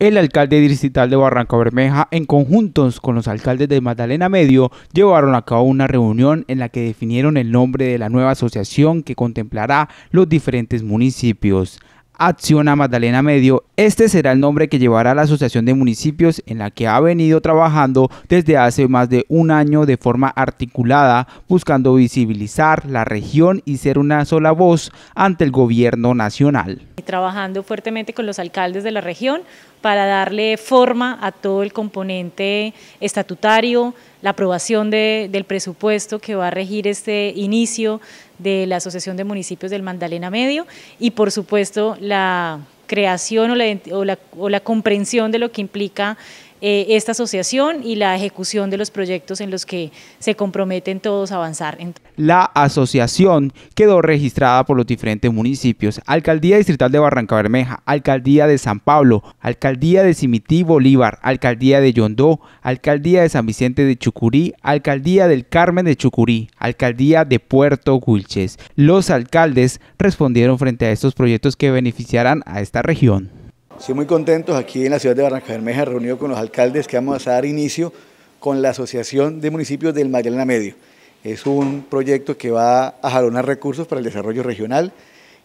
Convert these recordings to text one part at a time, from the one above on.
El alcalde distrital de Barranca Bermeja, en conjuntos con los alcaldes de Magdalena Medio, llevaron a cabo una reunión en la que definieron el nombre de la nueva asociación que contemplará los diferentes municipios. Acciona Magdalena Medio este será el nombre que llevará la Asociación de Municipios en la que ha venido trabajando desde hace más de un año de forma articulada, buscando visibilizar la región y ser una sola voz ante el gobierno nacional. Trabajando fuertemente con los alcaldes de la región para darle forma a todo el componente estatutario, la aprobación del presupuesto que va a regir este inicio de la Asociación de Municipios del Magdalena Medio y por supuesto la creación o la, o la, comprensión de lo que implica eh, esta asociación y la ejecución de los proyectos en los que se comprometen todos a avanzar. La asociación quedó registrada por los diferentes municipios, Alcaldía Distrital de Barranca Bermeja, Alcaldía de San Pablo, Alcaldía de Cimití Bolívar, Alcaldía de Yondó, Alcaldía de San Vicente de Chucurí, Alcaldía del Carmen de Chucurí, Alcaldía de Puerto Gulches. Los alcaldes respondieron frente a estos proyectos que beneficiarán a esta región. Estoy muy contentos aquí en la ciudad de Barranca Bermeja, reunido con los alcaldes que vamos a dar inicio con la Asociación de Municipios del Magdalena Medio. Es un proyecto que va a jalonar recursos para el desarrollo regional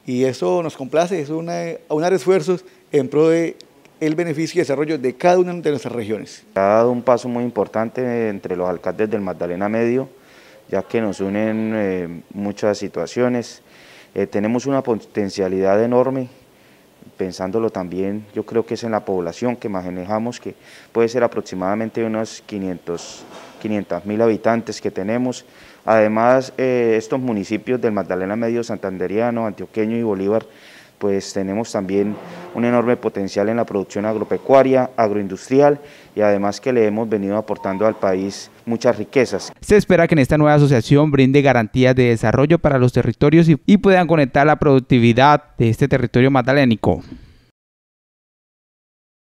y eso nos complace, es una, aunar esfuerzos en pro de el beneficio y desarrollo de cada una de nuestras regiones. Ha dado un paso muy importante entre los alcaldes del Magdalena Medio, ya que nos unen eh, muchas situaciones. Eh, tenemos una potencialidad enorme pensándolo también, yo creo que es en la población que manejamos, que puede ser aproximadamente unos 500 mil habitantes que tenemos. Además, eh, estos municipios del Magdalena Medio Santanderiano, Antioqueño y Bolívar pues tenemos también un enorme potencial en la producción agropecuaria, agroindustrial y además que le hemos venido aportando al país muchas riquezas. Se espera que en esta nueva asociación brinde garantías de desarrollo para los territorios y, puedan conectar la productividad de este territorio magdalénico.